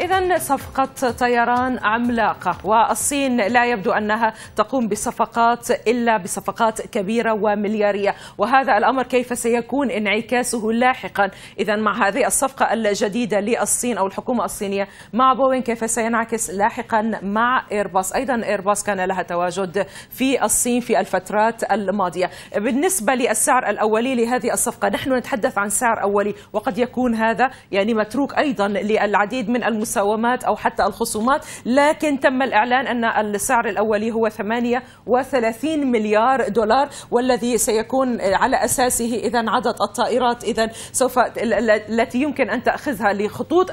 إذا صفقة طيران عملاقة والصين لا يبدو أنها تقوم بصفقات إلا بصفقات كبيرة ومليارية وهذا الأمر كيف سيكون انعكاسه لاحقا إذا مع هذه الصفقة الجديدة للصين أو الحكومة الصينية مع بوين كيف سينعكس لاحقا مع إيرباص أيضا إيرباص كان لها تواجد في الصين في الفترات الماضية بالنسبة للسعر الأولي لهذه الصفقة نحن نتحدث عن سعر أولي وقد يكون هذا يعني متروك أيضا للعديد من المس المساومات أو حتى الخصومات لكن تم الإعلان أن السعر الأولي هو 38 مليار دولار والذي سيكون على أساسه إذا عدد الطائرات إذا سوف التي يمكن أن تأخذها لخطوط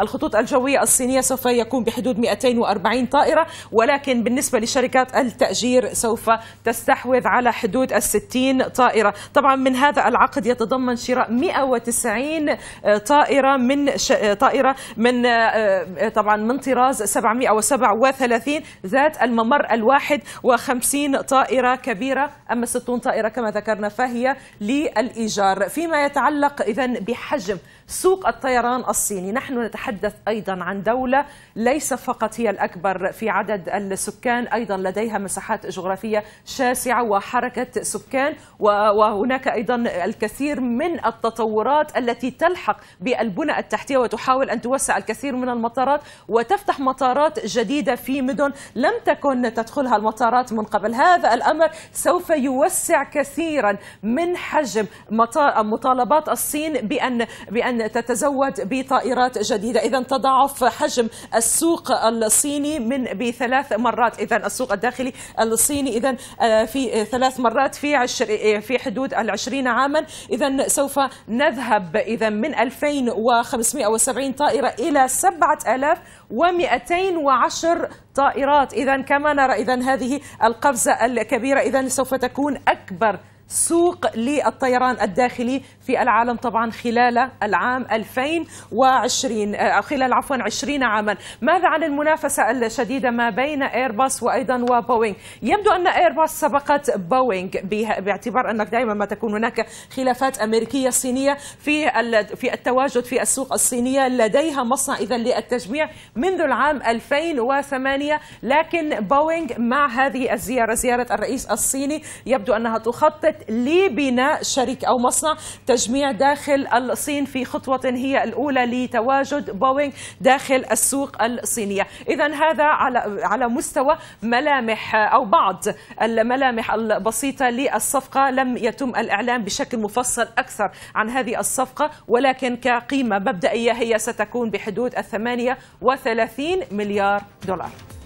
الخطوط الجوية الصينية سوف يكون بحدود 240 طائرة ولكن بالنسبة لشركات التأجير سوف تستحوذ على حدود ال 60 طائرة طبعا من هذا العقد يتضمن شراء 190 طائرة من ش... طائرة من آه، آه، طبعا من طراز 737 ذات الممر الواحد و50 طائرة كبيرة أما 60 طائرة كما ذكرنا فهي للإيجار فيما يتعلق إذا بحجم سوق الطيران الصيني نحن نتحدث أيضا عن دولة ليس فقط هي الأكبر في عدد السكان أيضا لديها مساحات جغرافية شاسعة وحركة سكان وهناك أيضا الكثير من التطورات التي تلحق بالبنى التحتية وتحاول أن توسع الكثير من المطارات وتفتح مطارات جديدة في مدن لم تكن تدخلها المطارات من قبل هذا الأمر سوف يوسع كثيرا من حجم مطالبات الصين بأن بأن تتزود بطائرات جديدة إذا تضاعف حجم السوق الصيني من بثلاث مرات إذا السوق الداخلي الصيني إذا آه، في ثلاث مرات في في حدود العشرين عاما إذا سوف نذهب إذا من 2570 طائرة إلى 7210 طائرات إذا كما نرى إذا هذه القفزة الكبيرة إذا سوف تكون أكبر سوق للطيران الداخلي في العالم طبعا خلال العام 2020 آه، خلال عفوا 20 عاما ماذا عن المنافسة الشديدة ما بين ايرباص وأيضا وبوينغ يبدو أن ايرباص سبقت بوينغ باعتبار أنك دائما ما تكون هناك خلافات أمريكية صينية في في التواجد في السوق الصينية لديها مصنع إذا للتجميع منذ العام 2008 لكن بوينغ مع هذه الزيارة زيارة الرئيس الصيني يبدو أنها تخطط لبناء شركة أو مصنع تجميع داخل الصين في خطوة هي الأولى لتواجد بوينغ داخل السوق الصينية إذا هذا على, على مستوى ملامح أو بعض الملامح البسيطة للصفقة لم يتم الإعلان بشكل مفصل أكثر عن هذه الصفقة ولكن كقيمة مبدئية هي ستكون بحدود الثمانية وثلاثين مليار دولار